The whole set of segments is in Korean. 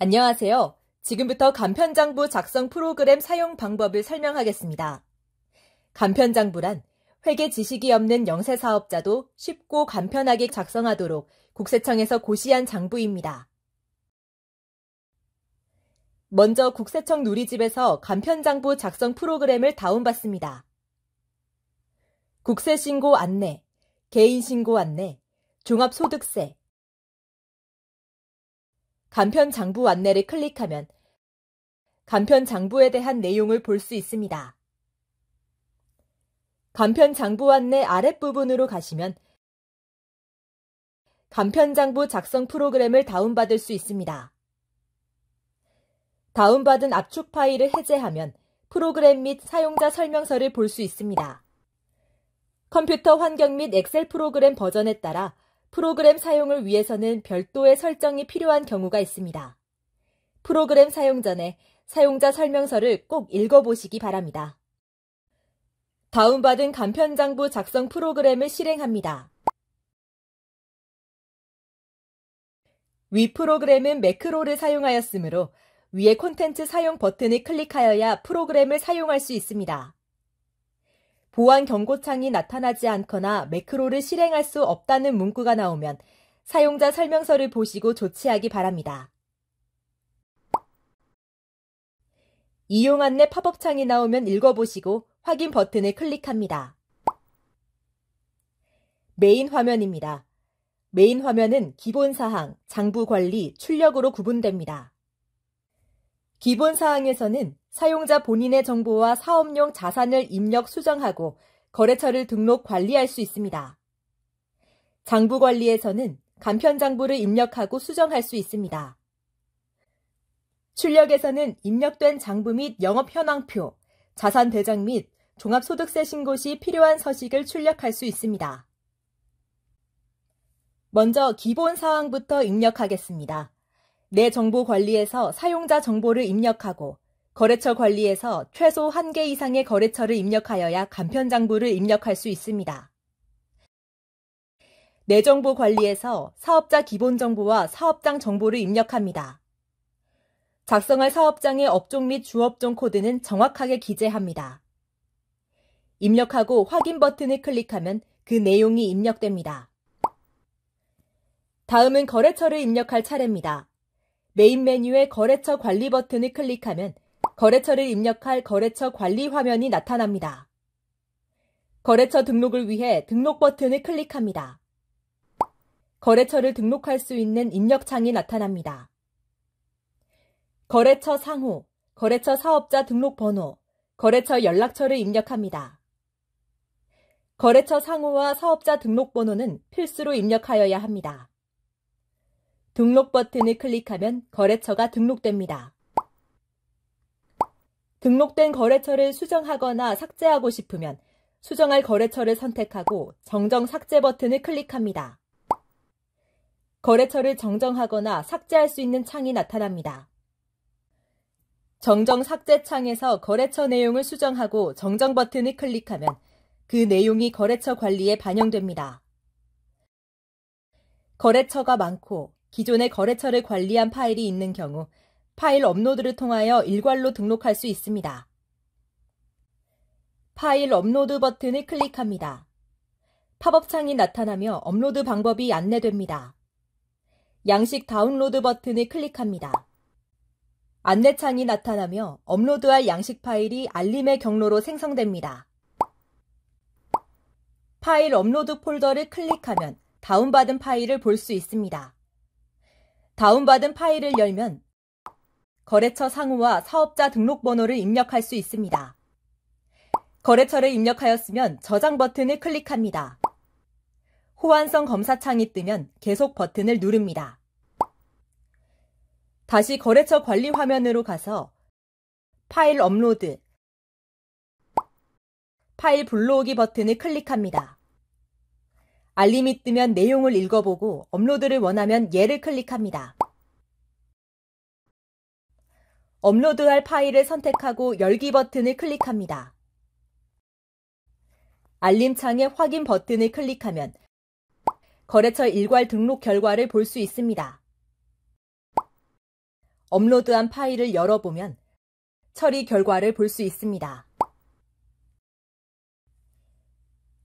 안녕하세요. 지금부터 간편장부 작성 프로그램 사용 방법을 설명하겠습니다. 간편장부란 회계 지식이 없는 영세 사업자도 쉽고 간편하게 작성하도록 국세청에서 고시한 장부입니다. 먼저 국세청 누리집에서 간편장부 작성 프로그램을 다운받습니다. 국세신고 안내, 개인신고 안내, 종합소득세, 간편 장부 안내를 클릭하면 간편 장부에 대한 내용을 볼 수 있습니다. 간편 장부 안내 아랫부분으로 가시면 간편 장부 작성 프로그램을 다운받을 수 있습니다. 다운받은 압축 파일을 해제하면 프로그램 및 사용자 설명서를 볼 수 있습니다. 컴퓨터 환경 및 엑셀 프로그램 버전에 따라 프로그램 사용을 위해서는 별도의 설정이 필요한 경우가 있습니다. 프로그램 사용 전에 사용자 설명서를 꼭 읽어보시기 바랍니다. 다운받은 간편장부 작성 프로그램을 실행합니다. 위 프로그램은 매크로를 사용하였으므로 위에 콘텐츠 사용 버튼을 클릭하여야 프로그램을 사용할 수 있습니다. 보안 경고창이 나타나지 않거나 매크로를 실행할 수 없다는 문구가 나오면 사용자 설명서를 보시고 조치하기 바랍니다. 이용 안내 팝업창이 나오면 읽어보시고 확인 버튼을 클릭합니다. 메인 화면입니다. 메인 화면은 기본 사항, 장부 관리, 출력으로 구분됩니다. 기본 사항에서는 사용자 본인의 정보와 사업용 자산을 입력 수정하고 거래처를 등록 관리할 수 있습니다. 장부 관리에서는 간편 장부를 입력하고 수정할 수 있습니다. 출력에서는 입력된 장부 및 영업 현황표, 자산 대장 및 종합소득세 신고 시 필요한 서식을 출력할 수 있습니다. 먼저 기본 사항부터 입력하겠습니다. 내 정보 관리에서 사용자 정보를 입력하고 거래처 관리에서 최소 1개 이상의 거래처를 입력하여야 간편장부를 입력할 수 있습니다. 내정보 관리에서 사업자 기본 정보와 사업장 정보를 입력합니다. 작성할 사업장의 업종 및 주업종 코드는 정확하게 기재합니다. 입력하고 확인 버튼을 클릭하면 그 내용이 입력됩니다. 다음은 거래처를 입력할 차례입니다. 메인 메뉴의 거래처 관리 버튼을 클릭하면 거래처를 입력할 거래처 관리 화면이 나타납니다. 거래처 등록을 위해 등록 버튼을 클릭합니다. 거래처를 등록할 수 있는 입력창이 나타납니다. 거래처 상호, 거래처 사업자 등록 번호, 거래처 연락처를 입력합니다. 거래처 상호와 사업자 등록 번호는 필수로 입력하여야 합니다. 등록 버튼을 클릭하면 거래처가 등록됩니다. 등록된 거래처를 수정하거나 삭제하고 싶으면 수정할 거래처를 선택하고 정정 삭제 버튼을 클릭합니다. 거래처를 정정하거나 삭제할 수 있는 창이 나타납니다. 정정 삭제 창에서 거래처 내용을 수정하고 정정 버튼을 클릭하면 그 내용이 거래처 관리에 반영됩니다. 거래처가 많고 기존의 거래처를 관리한 파일이 있는 경우 파일 업로드를 통하여 일괄로 등록할 수 있습니다. 파일 업로드 버튼을 클릭합니다. 팝업 창이 나타나며 업로드 방법이 안내됩니다. 양식 다운로드 버튼을 클릭합니다. 안내창이 나타나며 업로드할 양식 파일이 알림의 경로로 생성됩니다. 파일 업로드 폴더를 클릭하면 다운받은 파일을 볼 수 있습니다. 다운받은 파일을 열면 거래처 상호와 사업자 등록번호를 입력할 수 있습니다. 거래처를 입력하였으면 저장 버튼을 클릭합니다. 호환성 검사 창이 뜨면 계속 버튼을 누릅니다. 다시 거래처 관리 화면으로 가서 파일 업로드, 파일 불러오기 버튼을 클릭합니다. 알림이 뜨면 내용을 읽어보고 업로드를 원하면 예를 클릭합니다. 업로드할 파일을 선택하고 열기 버튼을 클릭합니다. 알림창의 확인 버튼을 클릭하면 거래처 일괄 등록 결과를 볼 수 있습니다. 업로드한 파일을 열어보면 처리 결과를 볼 수 있습니다.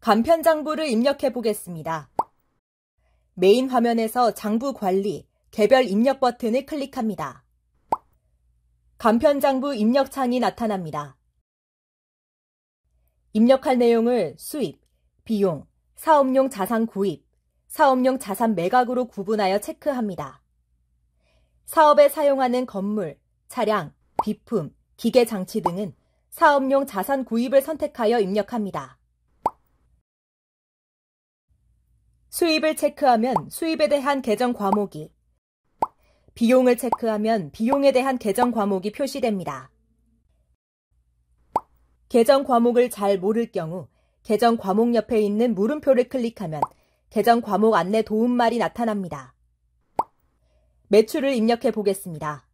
간편 장부를 입력해 보겠습니다. 메인 화면에서 장부 관리, 개별 입력 버튼을 클릭합니다. 간편장부 입력창이 나타납니다. 입력할 내용을 수입, 비용, 사업용 자산 구입, 사업용 자산 매각으로 구분하여 체크합니다. 사업에 사용하는 건물, 차량, 비품, 기계 장치 등은 사업용 자산 구입을 선택하여 입력합니다. 수입을 체크하면 수입에 대한 계정 과목이 비용을 체크하면 비용에 대한 계정 과목이 표시됩니다. 계정 과목을 잘 모를 경우 계정 과목 옆에 있는 물음표를 클릭하면 계정 과목 안내 도움말이 나타납니다. 매출을 입력해 보겠습니다.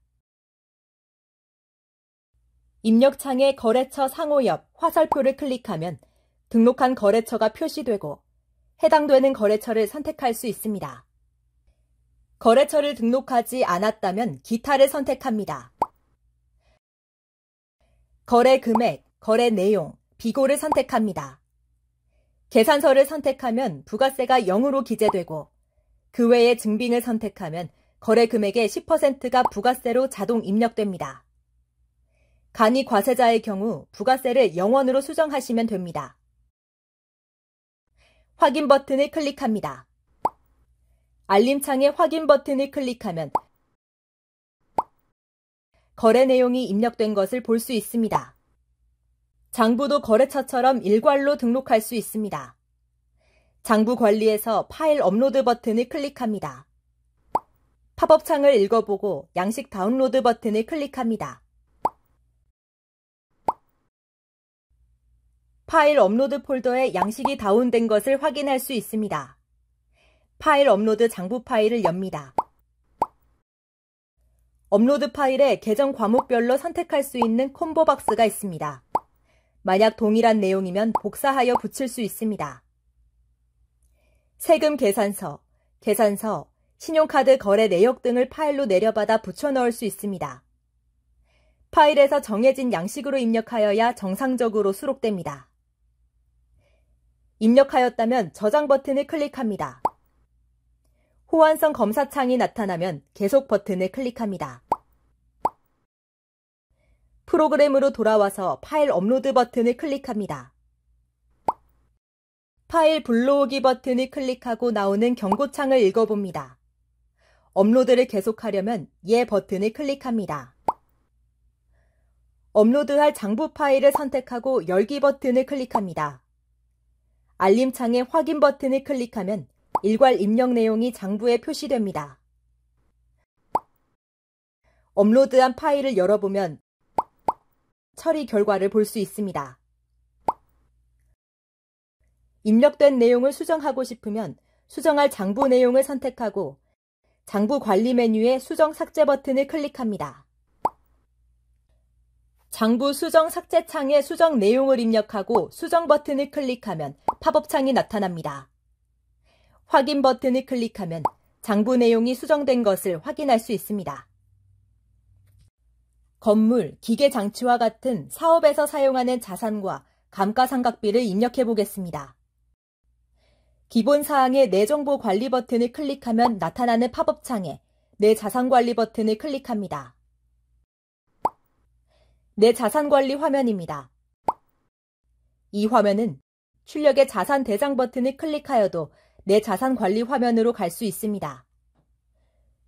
입력창에 거래처 상호 옆 화살표를 클릭하면 등록한 거래처가 표시되고 해당되는 거래처를 선택할 수 있습니다. 거래처를 등록하지 않았다면 기타를 선택합니다. 거래 금액, 거래 내용, 비고를 선택합니다. 계산서를 선택하면 부가세가 0으로 기재되고 그 외에 증빙을 선택하면 거래 금액의 10%가 부가세로 자동 입력됩니다. 간이 과세자의 경우 부가세를 0원으로 수정하시면 됩니다. 확인 버튼을 클릭합니다. 알림창의 확인 버튼을 클릭하면 거래 내용이 입력된 것을 볼 수 있습니다. 장부도 거래처처럼 일괄로 등록할 수 있습니다. 장부 관리에서 파일 업로드 버튼을 클릭합니다. 팝업 창을 읽어보고 양식 다운로드 버튼을 클릭합니다. 파일 업로드 폴더에 양식이 다운된 것을 확인할 수 있습니다. 파일 업로드 장부 파일을 엽니다. 업로드 파일에 계정 과목별로 선택할 수 있는 콤보 박스가 있습니다. 만약 동일한 내용이면 복사하여 붙일 수 있습니다. 세금 계산서, 계산서, 신용카드 거래 내역 등을 파일로 내려받아 붙여 넣을 수 있습니다. 파일에서 정해진 양식으로 입력하여야 정상적으로 수록됩니다. 입력하였다면 저장 버튼을 클릭합니다. 호환성 검사 창이 나타나면 계속 버튼을 클릭합니다. 프로그램으로 돌아와서 파일 업로드 버튼을 클릭합니다. 파일 불러오기 버튼을 클릭하고 나오는 경고창을 읽어봅니다. 업로드를 계속하려면 예 버튼을 클릭합니다. 업로드할 장부 파일을 선택하고 열기 버튼을 클릭합니다. 알림창에 확인 버튼을 클릭하면 일괄 입력 내용이 장부에 표시됩니다. 업로드한 파일을 열어보면 처리 결과를 볼 수 있습니다. 입력된 내용을 수정하고 싶으면 수정할 장부 내용을 선택하고 장부 관리 메뉴의 수정 삭제 버튼을 클릭합니다. 장부 수정 삭제 창에 수정 내용을 입력하고 수정 버튼을 클릭하면 팝업 창이 나타납니다. 확인 버튼을 클릭하면 장부 내용이 수정된 것을 확인할 수 있습니다. 건물, 기계 장치와 같은 사업에서 사용하는 자산과 감가상각비를 입력해 보겠습니다. 기본 사항의 내 정보 관리 버튼을 클릭하면 나타나는 팝업 창에 내 자산 관리 버튼을 클릭합니다. 내 자산 관리 화면입니다. 이 화면은 출력의 자산 대장 버튼을 클릭하여도 내 자산 관리 화면으로 갈 수 있습니다.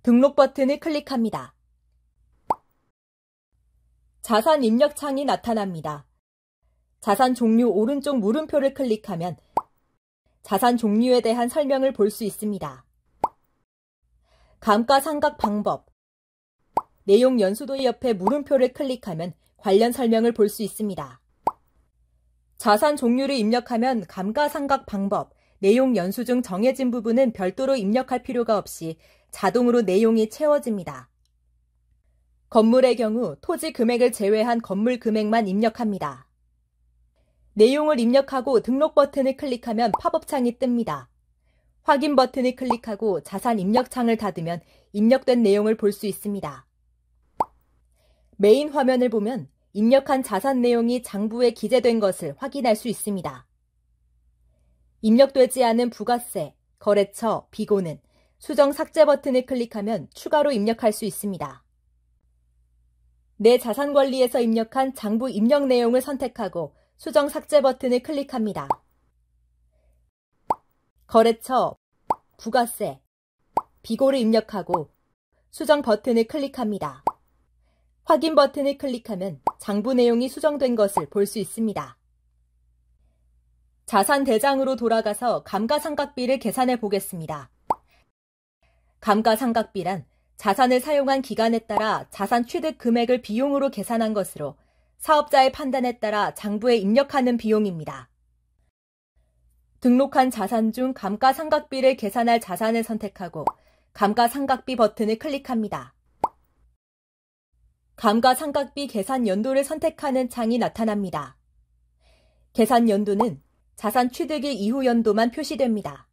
등록 버튼을 클릭합니다. 자산 입력 창이 나타납니다. 자산 종류 오른쪽 물음표를 클릭하면 자산 종류에 대한 설명을 볼 수 있습니다. 감가상각 방법 내용 연수도 옆에 물음표를 클릭하면 관련 설명을 볼 수 있습니다. 자산 종류를 입력하면 감가상각 방법, 내용 연수 중 정해진 부분은 별도로 입력할 필요가 없이 자동으로 내용이 채워집니다. 건물의 경우 토지 금액을 제외한 건물 금액만 입력합니다. 내용을 입력하고 등록 버튼을 클릭하면 팝업창이 뜹니다. 확인 버튼을 클릭하고 자산 입력창을 닫으면 입력된 내용을 볼 수 있습니다. 메인 화면을 보면 입력한 자산 내용이 장부에 기재된 것을 확인할 수 있습니다. 입력되지 않은 부가세, 거래처, 비고는 수정 삭제 버튼을 클릭하면 추가로 입력할 수 있습니다. 내 자산관리에서 입력한 장부 입력 내용을 선택하고 수정 삭제 버튼을 클릭합니다. 거래처, 부가세, 비고를 입력하고 수정 버튼을 클릭합니다. 확인 버튼을 클릭하면 장부 내용이 수정된 것을 볼 수 있습니다. 자산 대장으로 돌아가서 감가상각비를 계산해 보겠습니다. 감가상각비란 자산을 사용한 기간에 따라 자산 취득 금액을 비용으로 계산한 것으로 사업자의 판단에 따라 장부에 입력하는 비용입니다. 등록한 자산 중 감가상각비를 계산할 자산을 선택하고 감가상각비 버튼을 클릭합니다. 감가상각비 계산 연도를 선택하는 창이 나타납니다. 계산 연도는 자산 취득일 이후 연도만 표시됩니다.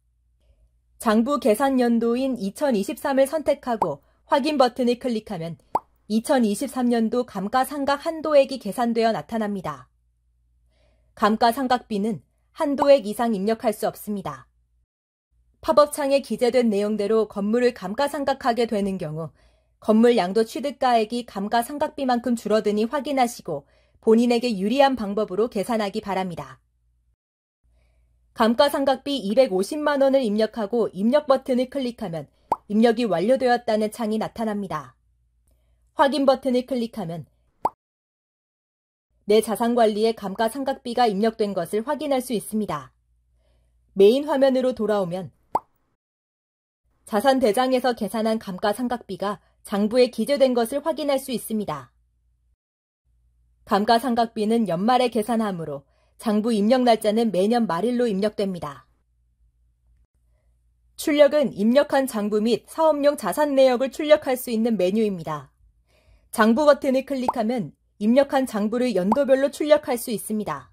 장부 계산 연도인 2023을 선택하고 확인 버튼을 클릭하면 2023년도 감가상각 한도액이 계산되어 나타납니다. 감가상각비는 한도액 이상 입력할 수 없습니다. 팝업창에 기재된 내용대로 건물을 감가상각하게 되는 경우 건물 양도 취득가액이 감가상각비만큼 줄어드니 확인하시고 본인에게 유리한 방법으로 계산하기 바랍니다. 감가상각비 250만 원을 입력하고 입력 버튼을 클릭하면 입력이 완료되었다는 창이 나타납니다. 확인 버튼을 클릭하면 내 자산 관리에 감가상각비가 입력된 것을 확인할 수 있습니다. 메인 화면으로 돌아오면 자산 대장에서 계산한 감가상각비가 장부에 기재된 것을 확인할 수 있습니다. 감가상각비는 연말에 계산하므로 장부 입력 날짜는 매년 말일로 입력됩니다. 출력은 입력한 장부 및 사업용 자산 내역을 출력할 수 있는 메뉴입니다. 장부 버튼을 클릭하면 입력한 장부를 연도별로 출력할 수 있습니다.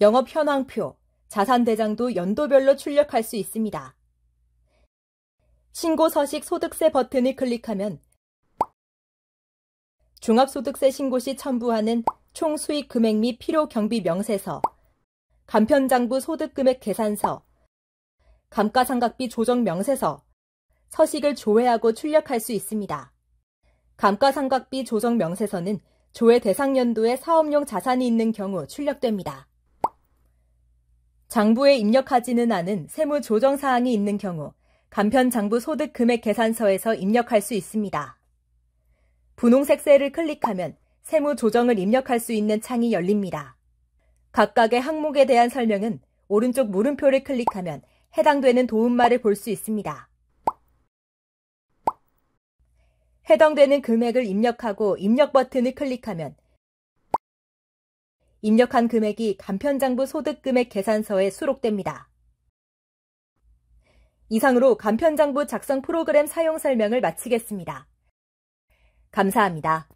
영업 현황표, 자산 대장도 연도별로 출력할 수 있습니다. 신고 서식 소득세 버튼을 클릭하면 종합소득세 신고 시 첨부하는 총 수익 금액 및 필요 경비 명세서, 간편장부 소득 금액 계산서, 감가상각비 조정 명세서, 서식을 조회하고 출력할 수 있습니다. 감가상각비 조정 명세서는 조회 대상 연도에 사업용 자산이 있는 경우 출력됩니다. 장부에 입력하지는 않은 세무 조정 사항이 있는 경우 간편장부 소득 금액 계산서에서 입력할 수 있습니다. 분홍색 셀을 클릭하면 세무 조정을 입력할 수 있는 창이 열립니다. 각각의 항목에 대한 설명은 오른쪽 물음표를 클릭하면 해당되는 도움말을 볼 수 있습니다. 해당되는 금액을 입력하고 입력 버튼을 클릭하면 입력한 금액이 간편장부 소득금액 계산서에 수록됩니다. 이상으로 간편장부 작성 프로그램 사용 설명을 마치겠습니다. 감사합니다.